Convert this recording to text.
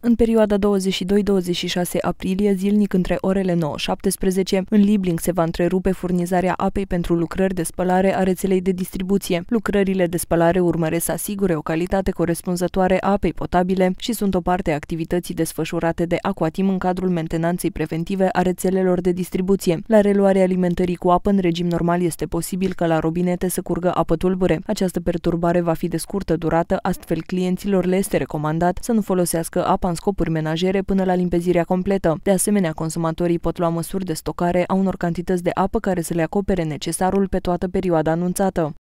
În perioada 22-26 aprilie, zilnic între orele 9-17, în Libling se va întrerupe furnizarea apei pentru lucrări de spălare a rețelei de distribuție. Lucrările de spălare urmăresc să asigure o calitate corespunzătoare a apei potabile și sunt o parte a activității desfășurate de Aquatim în cadrul mentenanței preventive a rețelelor de distribuție. La reluarea alimentării cu apă în regim normal este posibil că la robinete să curgă apă tulbure. Această perturbare va fi de scurtă durată, astfel clienților le este recomandat să nu folosească apa în scopuri menajere până la limpezirea completă. De asemenea, consumatorii pot lua măsuri de stocare a unor cantități de apă care să le acopere necesarul pe toată perioada anunțată.